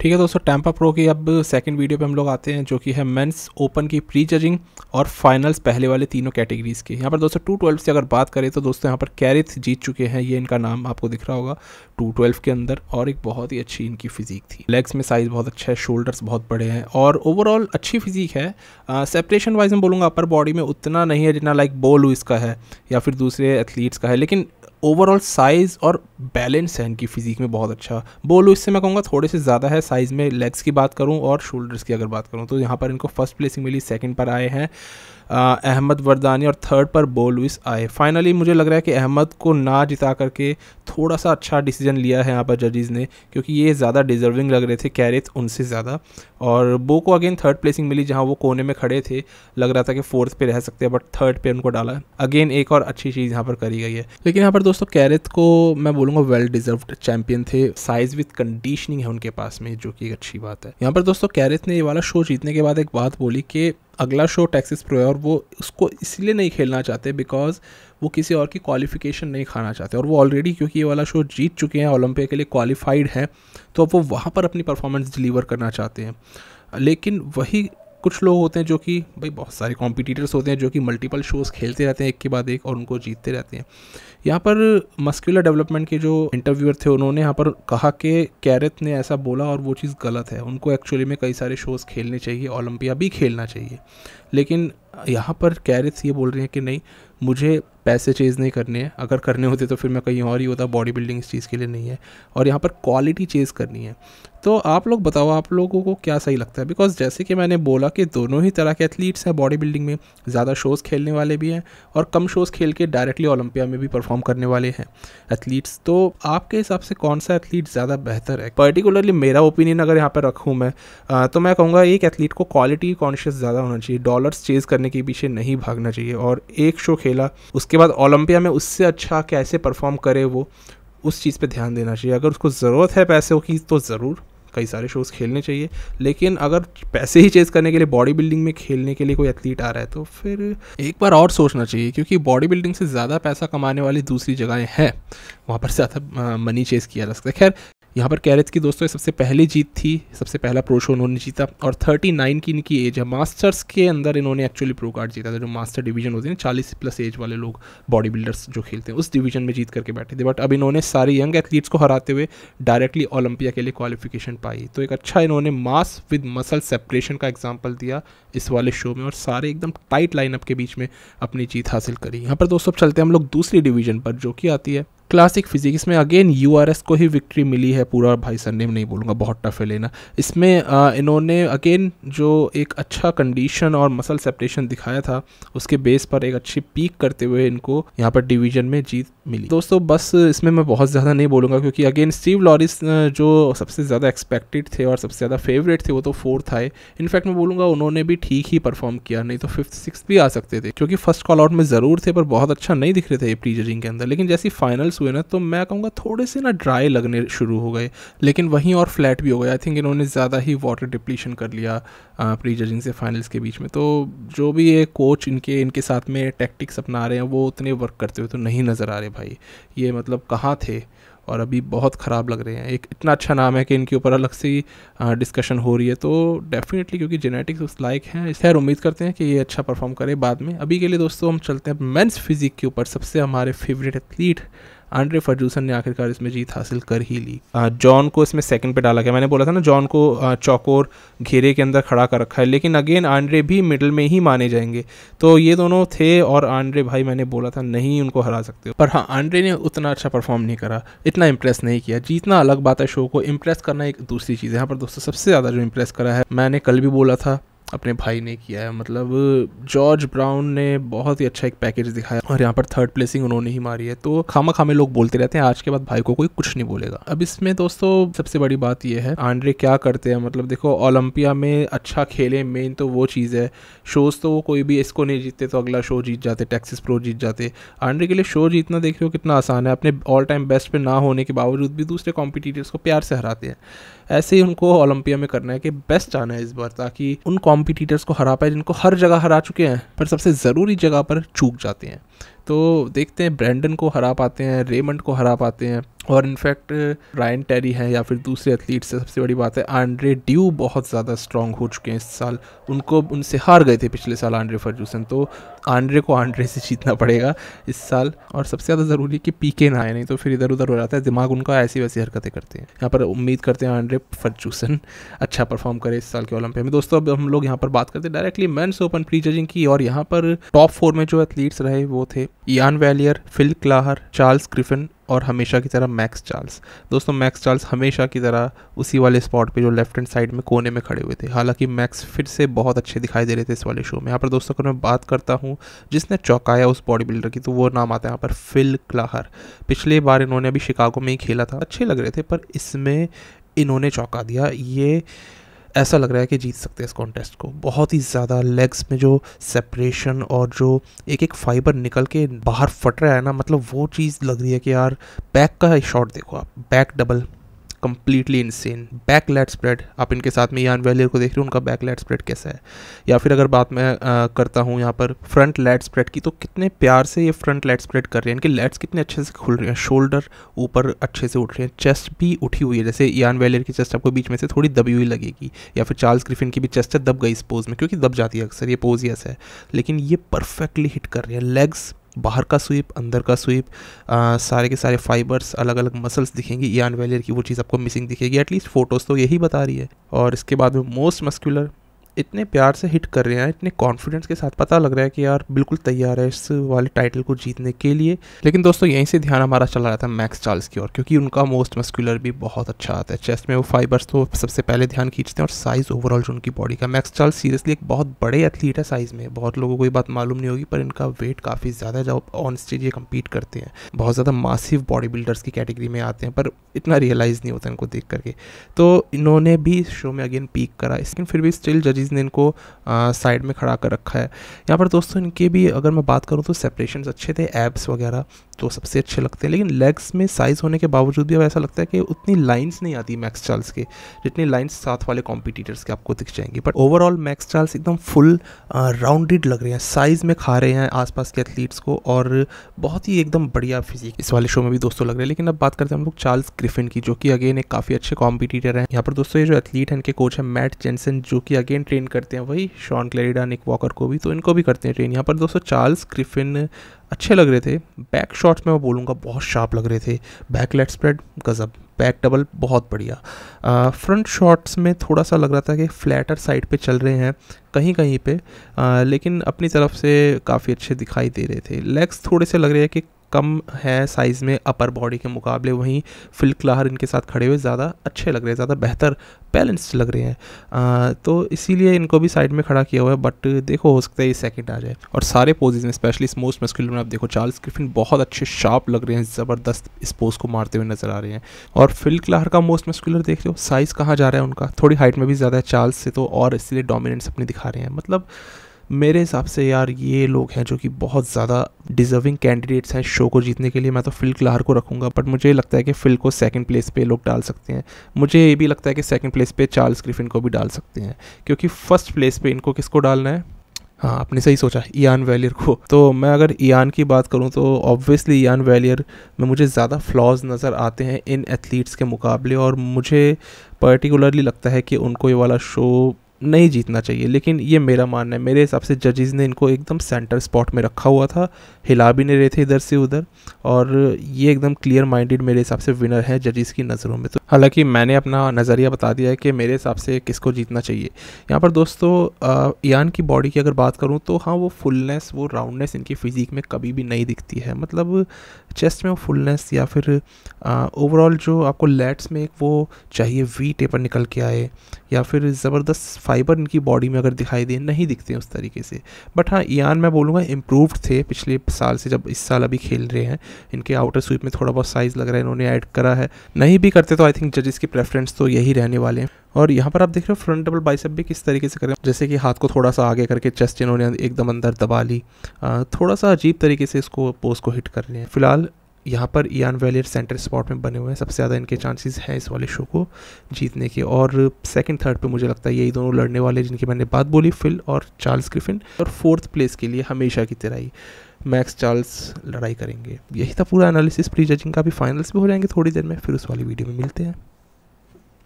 ठीक है दोस्तों टैंपा प्रो की अब सेकंड वीडियो पे हम लोग आते हैं जो कि है मेंस ओपन की प्री जजिंग और फाइनल्स पहले वाले तीनों कैटेगरीज़ के यहाँ पर दोस्तों टू ट्वेल्व से अगर बात करें तो दोस्तों यहाँ पर कैरिथ जीत चुके हैं ये इनका नाम आपको दिख रहा होगा टू ट्वेल्व के अंदर और एक बहुत ही अच्छी इनकी फिजिक थी लेग्स में साइज़ बहुत अच्छा है शोल्डर्स बहुत बड़े हैं और ओवरऑल अच्छी फिजिक है सेपरेशन वाइज मैं बोलूँगा अपर बॉडी में उतना नहीं है जितना लाइक बोलू इसका है या फिर दूसरे एथलीट्स का है लेकिन ओवरऑल साइज़ और बैलेंस है इनकी फ़िज़िक में बहुत अच्छा बोलो इससे मैं कहूँगा थोड़े से ज़्यादा है साइज़ में लेग्स की बात करूँ और शोल्डर्स की अगर बात करूँ तो यहाँ पर इनको फर्स्ट प्लेसिंग मिली सेकेंड पर आए हैं अहमद वरदानी और थर्ड पर बो लुइस आए फाइनली मुझे लग रहा है कि अहमद को ना जिता करके थोड़ा सा अच्छा डिसीजन लिया है यहाँ पर जजेज़ ने क्योंकि ये ज़्यादा डिजर्विंग लग रहे थे कैरेथ उनसे ज़्यादा और बो को अगेन थर्ड प्लेसिंग मिली जहाँ वो कोने में खड़े थे लग रहा था कि फोर्थ पे रह सकते हैं बट थर्ड पे उनको डाला अगेन एक और अच्छी चीज़ यहाँ पर करी गई है लेकिन यहाँ पर दोस्तों कैरेथ को मैं बोलूँगा वेल डिजर्व चैम्पियन थे साइज विथ कंडीशनिंग है उनके पास में जो कि एक अच्छी बात है यहाँ पर दोस्तों कैरेथ ने ये वाला शो जीतने के बाद एक बात बोली कि अगला शो टैक्सिस प्रो है और वो उसको इसलिए नहीं खेलना चाहते बिकॉज वो किसी और की क्वालिफिकेशन नहीं खाना चाहते और वो ऑलरेडी क्योंकि ये वाला शो जीत चुके हैं ओलंपिक के लिए क्वालिफाइड हैं तो अब वो वहाँ पर अपनी परफॉर्मेंस डिलीवर करना चाहते हैं लेकिन वही कुछ लोग होते हैं जो कि भाई बहुत सारे कॉम्पिटिटर्स होते हैं जो कि मल्टीपल शोज़ खेलते रहते हैं एक के बाद एक और उनको जीतते रहते हैं यहाँ पर मस्कुलर डेवलपमेंट के जो इंटरव्यूअर थे उन्होंने यहाँ पर कहा कि कैरत ने ऐसा बोला और वो चीज़ गलत है उनको एक्चुअली में कई सारे शोज़ खेलने चाहिए ओलंपिया भी खेलना चाहिए लेकिन यहाँ पर कैरत ये बोल रहे हैं कि नहीं मुझे पैसे चेज़ नहीं करने हैं अगर करने होते तो फिर मैं कहीं और ही होता बॉडी बिल्डिंग इस चीज़ के लिए नहीं है और यहाँ पर क्वालिटी चेज़ करनी है तो आप लोग बताओ आप लोगों को क्या सही लगता है बिकॉज जैसे कि मैंने बोला कि दोनों ही तरह के एथलीट्स हैं बॉडी बिल्डिंग में ज़्यादा शोज़ खेलने वाले भी हैं और कम शोज़ खेल के डायरेक्टली ओलंपिया में भी परफॉर्म करने वाले हैं एथलीट्स तो आपके हिसाब से कौन सा एथलीट ज़्यादा बेहतर है पर्टिकुलरली मेरा ओपिनियन अगर यहाँ पर रखूँ मैं आ, तो मैं कहूँगा एक एथलीट को क्वालिटी कॉन्शियस ज़्यादा होना चाहिए डॉलर्स चेज़ करने के पीछे नहीं भागना चाहिए और एक शो खेला उसके उसके बाद ओलंपिया में उससे अच्छा कैसे परफॉर्म करे वो उस चीज़ पे ध्यान देना चाहिए अगर उसको ज़रूरत है पैसों की तो ज़रूर कई सारे शोज़ खेलने चाहिए लेकिन अगर पैसे ही चेज़ करने के लिए बॉडी बिल्डिंग में खेलने के लिए कोई एथलीट आ रहा है तो फिर एक बार और सोचना चाहिए क्योंकि बॉडी बिल्डिंग से ज़्यादा पैसा कमाने वाली दूसरी जगहें हैं वहाँ पर ज़्यादा मनी चेज़ किया जा सकता है खैर यहाँ पर कैरेज की दोस्तों सबसे पहली जीत थी सबसे पहला प्रो शो उन्होंने जीता और 39 की इनकी एज है मास्टर्स के अंदर इन्होंने एक्चुअली प्रो कार्ड जीता था जो मास्टर डिवीजन होती है चालीस प्लस एज वाले लोग बॉडी बिल्डर्स जो खेलते हैं उस डिवीजन में जीत करके बैठे थे बट अब इन्होंने सारे यंग एथलीट्स को हराते हुए डायरेक्टली ओलंपिया के लिए क्वालिफिकेशन पाई तो एक अच्छा इन्होंने मास विद मसल सेपरेशन का एग्जाम्पल दिया इस वाले शो में और सारे एकदम टाइट लाइनअप के बीच में अपनी जीत हासिल करी यहाँ पर दोस्तों चलते हैं हम लोग दूसरी डिवीजन पर जो कि आती है क्लासिक फिजिक्स में अगेन यू को ही विक्ट्री मिली है पूरा भाई सरनेम नहीं बोलूँगा बहुत टफ है लेना इसमें इन्होंने अगेन जो एक अच्छा कंडीशन और मसल सेपरेशन दिखाया था उसके बेस पर एक अच्छी पीक करते हुए इनको यहाँ पर डिवीजन में जीत मिली दोस्तों बस इसमें मैं बहुत ज़्यादा नहीं बोलूँगा क्योंकि अगेन स्टीव लॉरिस जो सबसे ज़्यादा एक्सपेक्टेड थे और सबसे ज़्यादा फेवरेट थे वो तो फोर्थ आए इनफैक्ट मैं बोलूँगा उन्होंने भी ठीक ही परफॉर्म किया नहीं तो फिफ्थ सिक्स भी आ सकते थे क्योंकि फर्स्ट कॉल आउट में ज़रूर थे पर बहुत अच्छा नहीं दिख रहे थे प्रीजरिंग के अंदर लेकिन जैसी फाइनल्स हुए ना तो मैं कहूँगा थोड़े से ना ड्राई लगने शुरू हो गए लेकिन वहीं और फ्लैट भी हो गया आई थिंक इन्होंने ज़्यादा ही वाटर डिप्लीशन कर लिया प्री जजिंग से फाइनल्स के बीच में तो जो भी ये कोच इनके इनके साथ में टैक्टिक्स अपना रहे हैं वो उतने वर्क करते हुए तो नहीं नज़र आ रहे भाई ये मतलब कहाँ थे और अभी बहुत ख़राब लग रहे हैं एक इतना अच्छा नाम है कि इनके ऊपर अलग से डिस्कशन हो रही है तो डेफिनेटली क्योंकि जेनेटिक्स उस लाइक हैं खैर उम्मीद करते हैं कि ये अच्छा परफॉर्म करे बाद में अभी के लिए दोस्तों हम चलते हैं मेंस फिजिक के ऊपर सबसे हमारे फेवरेट एथलीट आंड्रे फर्जूसन ने आखिरकार इसमें जीत हासिल कर ही ली जॉन को इसमें सेकंड पे डाला गया मैंने बोला था ना जॉन को चौकोर घेरे के अंदर खड़ा कर रखा है लेकिन अगेन आंड्रे भी मिडल में ही माने जाएंगे तो ये दोनों थे और आंड्रे भाई मैंने बोला था नहीं उनको हरा सकते पर हाँ आंड्रे ने उतना अच्छा परफॉर्म नहीं करा इतना इम्प्रेस नहीं किया जीतना अलग बात है शो को इम्प्रेस करना एक दूसरी चीज़ है यहाँ पर दोस्तों सबसे ज़्यादा जो इम्प्रेस करा है मैंने कल भी बोला था अपने भाई ने किया है मतलब जॉर्ज ब्राउन ने बहुत ही अच्छा एक पैकेज दिखाया और यहाँ पर थर्ड प्लेसिंग उन्होंने ही मारी है तो खामा खामे लोग बोलते रहते हैं आज के बाद भाई को कोई कुछ नहीं बोलेगा अब इसमें दोस्तों सबसे बड़ी बात यह है आंड्रे क्या करते हैं मतलब देखो ओलंपिया में अच्छा खेले मेन तो वो चीज़ है शोज़ तो वो कोई भी इसको नहीं जीतते तो अगला शो जीत जाते टैक्सिस प्रो जीत जाते आंड्रे के लिए शो जीतना देख रहे हो कितना आसान है अपने ऑल टाइम बेस्ट पे ना होने के बावजूद भी दूसरे कॉम्पिटिटर्स को प्यार से हराते हैं ऐसे ही उनको ओलंपिया में करना है कि बेस्ट आना है इस बार ताकि उन कॉम्पिटिटर्स को हरा पाए जिनको हर जगह हरा चुके हैं पर सबसे ज़रूरी जगह पर चूक जाते हैं तो देखते हैं ब्रैंडन को हरा पाते हैं रेमंड को हरा पाते हैं और इनफैक्ट रायन टेरी हैं या फिर दूसरे एथलीट्स से सबसे बड़ी बात है आंड्रे ड्यू बहुत ज़्यादा स्ट्रॉन्ग हो चुके हैं इस साल उनको उनसे हार गए थे पिछले साल आंड्रे फर्जूसन तो आंड्रे को आंड्रे से जीतना पड़ेगा इस साल और सबसे ज़्यादा ज़रूरी कि पीके ना आए नहीं तो फिर इधर उधर हो जाता है दिमाग उनका ऐसी वैसी हरकतें करते हैं यहाँ पर उम्मीद करते हैं आंड्रे फर्जूसन अच्छा परफॉर्म करे इस साल के ओलंपिक में दोस्तों अब हम लोग यहाँ पर बात करते हैं directly men's open pre judging की और यहाँ पर टॉप फोर में जो एथलीट्स रहे वो थे ईन वैलियर फिल क्लाहर चार्ल्स क्रिफिन और हमेशा की तरह मैक्स चार्ल्स दोस्तों मैक्स चार्ल्स हमेशा की तरह उसी वाले स्पॉट पे जो लेफ्ट हैंड साइड में कोने में खड़े हुए थे हालांकि मैक्स फिर से बहुत अच्छे दिखाई दे रहे थे इस वाले शो में यहाँ पर दोस्तों अगर मैं बात करता हूँ जिसने चौंकाया उस बॉडी बिल्डर की तो वो नाम आता है यहाँ पर फिल क्लाहर पिछले बार इन्होंने अभी शिकागो में ही खेला था अच्छे लग रहे थे पर इसमें इन्होंने चौंका दिया ये ऐसा लग रहा है कि जीत सकते हैं इस कॉन्टेस्ट को बहुत ही ज़्यादा लेग्स में जो सेपरेशन और जो एक एक फाइबर निकल के बाहर फट रहा है ना मतलब वो चीज़ लग रही है कि यार बैक का शॉट देखो आप back double completely insane lat spread आप इनके साथ में यान वैलियर को देख रहे हो उनका बैक लेट स्प्रेड कैसा है या फिर अगर बात मैं आ, करता हूँ यहाँ पर फ्रंट लेट स्प्रेड की तो कितने प्यार से ये फ्रंट लेट स्प्रेड कर रहे हैं इनके लेट्स कितने अच्छे से खुल रहे हैं शोल्डर ऊपर अच्छे से उठ रहे हैं चेस्ट भी उठी हुई है जैसे यान वैलियर की चेस्ट आपको बीच में से थोड़ी दबी हुई लगेगी या फिर चार्ल्स ग्रिफिन की भी चेस्ट दब गई इस पोज में क्योंकि दब जाती है अक्सर ये पोज यस है लेकिन ये परफेक्टली हिट कर रहे हैं लेग्स बाहर का स्वीप अंदर का स्वीप सारे के सारे फाइबर्स अलग अलग मसल्स दिखेंगी यान वेलियर की वो चीज़ आपको मिसिंग दिखेगी एटलीस्ट फोटोज़ तो यही बता रही है और इसके बाद में मोस्ट मस्कुलर इतने प्यार से हिट कर रहे हैं इतने कॉन्फिडेंस के साथ पता लग रहा है कि यार बिल्कुल तैयार है इस वाले टाइटल को जीतने के लिए लेकिन दोस्तों यहीं से ध्यान हमारा चला रहा था मैक्स चार्ल्स की ओर क्योंकि उनका मोस्ट मस्कुलर भी बहुत अच्छा आता है चेस्ट में वो फाइबर्स तो सबसे पहले ध्यान खींचते हैं और साइज़ ओवरऑल जो उनकी बॉडी का मैक्स चार्ल्स सीरियसली एक बहुत बड़े एथलीट है साइज़ में बहुत लोगों को ये बात मालूम नहीं होगी पर इनका वेट काफ़ी ज़्यादा जब ऑन स्टेज ये कम्पीट करते हैं बहुत ज़्यादा मासिव बॉडी बिल्डर्स की कैटेगरी में आते हैं पर इतना रियलाइज़ नहीं होता इनको देख करके तो इन्होंने भी शो में अगेन पीक करा लेकिन फिर भी स्टिल जजिस सीरीज़ ने इनको साइड में खड़ा कर रखा है यहाँ पर दोस्तों इनके भी अगर मैं बात करूँ तो सेपरेशन अच्छे थे एब्स वगैरह तो सबसे अच्छे लगते हैं लेकिन लेग्स में साइज़ होने के बावजूद भी अब ऐसा लगता है कि उतनी लाइंस नहीं आती मैक्स चार्ल्स के जितनी लाइंस साथ वाले कॉम्पिटिटर्स के आपको दिख जाएंगी बट ओवरऑल मैक्स चार्ल्स एकदम फुल राउंडेड लग रहे हैं साइज़ में खा रहे हैं आसपास के एथलीट्स को और बहुत ही एकदम बढ़िया फिजिक इस वाले शो में भी दोस्तों लग रहे हैं लेकिन अब बात करते हैं हम लोग चार्ल्स ग्रिफिन की जो कि अगेन एक काफ़ी अच्छे कॉम्पिटिटर हैं यहाँ पर दोस्तों ये जो एथलीट हैं इनके कोच हैं मैट जेंसन जो कि अगेन ट्रेन ट्रेन करते हैं वही शॉन क्लेरिडा निक वॉकर को भी तो इनको भी करते हैं ट्रेन यहाँ पर दोस्तों चार्ल्स क्रिफिन अच्छे लग रहे थे बैक शॉट्स में मैं बोलूँगा बहुत शार्प लग रहे थे बैक लेट स्प्रेड गज़ब बैक डबल बहुत बढ़िया फ्रंट शॉट्स में थोड़ा सा लग रहा था कि फ्लैटर साइड पे चल रहे हैं कहीं कहीं पे आ, लेकिन अपनी तरफ से काफ़ी अच्छे दिखाई दे रहे थे लेग्स थोड़े से लग रहे हैं कि कम है साइज़ में अपर बॉडी के मुकाबले वहीं फिल क्लाहर इनके साथ खड़े हुए ज़्यादा अच्छे लग रहे हैं ज़्यादा बेहतर बैलेंस्ड लग रहे हैं आ, तो इसीलिए इनको भी साइड में खड़ा किया हुआ है बट देखो हो सकता है ये सेकंड आ जाए और सारे पोजेज में स्पेशली इस मोस्ट मस्कुलर में आप देखो चार्ल्स क्रिफिन बहुत अच्छे शार्प लग रहे हैं ज़बरदस्त इस पोज को मारते हुए नजर आ रहे हैं और फिल क्लाहर का मोस्ट मस्कुलर देख रहे हो साइज़ कहाँ जा रहा है उनका थोड़ी हाइट में भी ज़्यादा है चार्ल्स से तो और इसलिए डोमिनेंस अपनी दिखा रहे हैं मतलब मेरे हिसाब से यार ये लोग हैं जो कि बहुत ज़्यादा डिजर्विंग कैंडिडेट्स हैं शो को जीतने के लिए मैं तो फिल क्लार को रखूँगा बट मुझे लगता है कि फिल को सेकंड प्लेस पे लोग डाल सकते हैं मुझे ये भी लगता है कि सेकंड प्लेस पे चार्ल्स ग्रिफिन को भी डाल सकते हैं क्योंकि फर्स्ट प्लेस पे इनको किसको डालना है हाँ आपने सही सोचा ईयान वैलियर को तो मैं अगर ईयान की बात करूँ तो ऑब्वियसली ईयान वैलियर में मुझे ज़्यादा फ्लॉज नज़र आते हैं इन एथलीट्स के मुकाबले और मुझे पर्टिकुलरली लगता है कि उनको ये वाला शो नहीं जीतना चाहिए लेकिन ये मेरा मानना है मेरे हिसाब से जजेस ने इनको एकदम सेंटर स्पॉट में रखा हुआ था हिला भी नहीं रहे थे इधर से उधर और ये एकदम क्लियर माइंडेड मेरे हिसाब से विनर है जजेस की नज़रों में तो हालांकि मैंने अपना नज़रिया बता दिया है कि मेरे हिसाब से किसको जीतना चाहिए यहाँ पर दोस्तों ईयान की बॉडी की अगर बात करूँ तो हाँ वो फुलनेस वो राउंडनेस इनकी फ़िज़ीक में कभी भी नहीं दिखती है मतलब चेस्ट में वो फुलनेस या फिर ओवरऑल जो आपको लेट्स में एक वो चाहिए वी टेपर निकल के आए या फिर ज़बरदस्त फाइबर इनकी बॉडी में अगर दिखाई दे नहीं दिखते उस तरीके से बट हाँ ईयान मैं बोलूँगा इम्प्रूव थे पिछले साल से जब इस साल अभी खेल रहे हैं इनके आउटर स्वीप में थोड़ा बहुत साइज़ लग रहा है इन्होंने ऐड करा है नहीं भी करते तो आई थिंक जजेस की प्रेफरेंस तो यही रहने वाले हैं और यहाँ पर आप देख रहे हो फ्रंट डबल बाइसेप भी किस तरीके से करें जैसे कि हाथ को थोड़ा सा आगे करके चेस्ट इन्होंने एकदम अंदर दबा ली थोड़ा सा अजीब तरीके से इसको पोज को हिट कर लिया फिलहाल यहाँ पर ईयान वैली सेंटर स्पॉट में बने हुए हैं सबसे ज़्यादा इनके चांसेस हैं इस वाले शो को जीतने के और सेकंड थर्ड पे मुझे लगता है यही दोनों लड़ने वाले जिनकी मैंने बात बोली फिल और चार्ल्स क्रिफिन और फोर्थ प्लेस के लिए हमेशा की तरह ही मैक्स चार्ल्स लड़ाई करेंगे यही था पूरा एनालिसिस प्री जजिंग का भी फाइनल्स भी हो जाएंगे थोड़ी देर में फिर उस वाली वीडियो में मिलते हैं